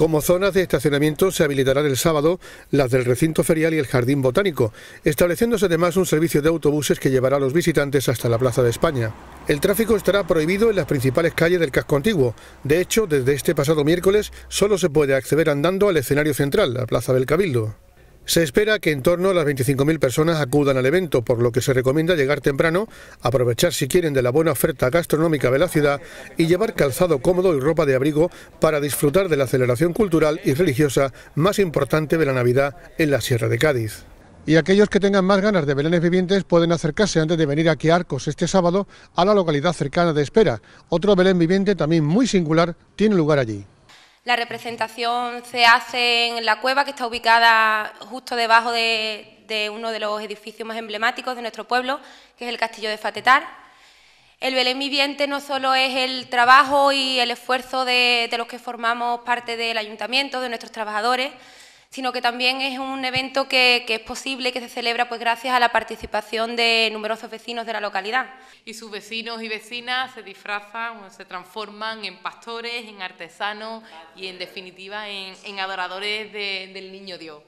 Como zonas de estacionamiento se habilitarán el sábado las del recinto ferial y el jardín botánico, estableciéndose además un servicio de autobuses que llevará a los visitantes hasta la Plaza de España. El tráfico estará prohibido en las principales calles del casco antiguo. De hecho, desde este pasado miércoles solo se puede acceder andando al escenario central, la Plaza del Cabildo. Se espera que en torno a las 25.000 personas acudan al evento, por lo que se recomienda llegar temprano, aprovechar si quieren de la buena oferta gastronómica de la ciudad y llevar calzado cómodo y ropa de abrigo para disfrutar de la aceleración cultural y religiosa más importante de la Navidad en la Sierra de Cádiz. Y aquellos que tengan más ganas de belenes vivientes pueden acercarse antes de venir aquí a Arcos este sábado a la localidad cercana de Espera. Otro belén viviente también muy singular tiene lugar allí. La representación se hace en la cueva, que está ubicada justo debajo de, uno de los edificios más emblemáticos de nuestro pueblo, que es el Castillo de Fatetar. El Belén Viviente no solo es el trabajo y el esfuerzo de los que formamos parte del ayuntamiento, de nuestros trabajadores, sino que también es un evento que, es posible que se celebra pues gracias a la participación de numerosos vecinos de la localidad. Y sus vecinos y vecinas se disfrazan, se transforman en pastores, en artesanos y en definitiva en, en adoradores del niño Dios.